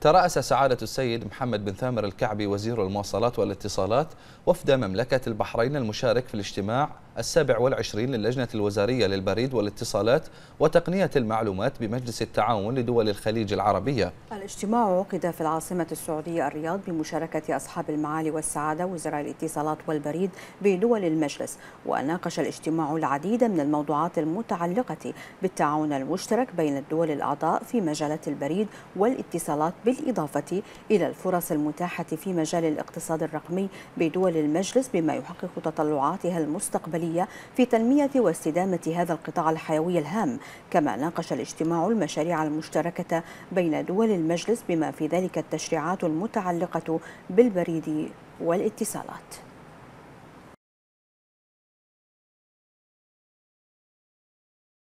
ترأس سعادة السيد محمد بن ثامر الكعبي وزير المواصلات والاتصالات وفد مملكة البحرين المشارك في الاجتماع السابع والعشرين للجنة الوزارية للبريد والاتصالات وتقنية المعلومات بمجلس التعاون لدول الخليج العربية الاجتماع عقد في العاصمة السعودية الرياض بمشاركة أصحاب المعالي والسعادة وزراء الاتصالات والبريد بدول المجلس وناقش الاجتماع العديد من الموضوعات المتعلقة بالتعاون المشترك بين الدول الأعضاء في مجالات البريد والاتصالات بالإضافة إلى الفرص المتاحة في مجال الاقتصاد الرقمي بدول المجلس بما يحقق تطلعاتها المستقبلية الجدية في تنمية واستدامة هذا القطاع الحيوي الهام كما ناقش الاجتماع المشاريع المشتركة بين دول المجلس بما في ذلك التشريعات المتعلقة بالبريد والاتصالات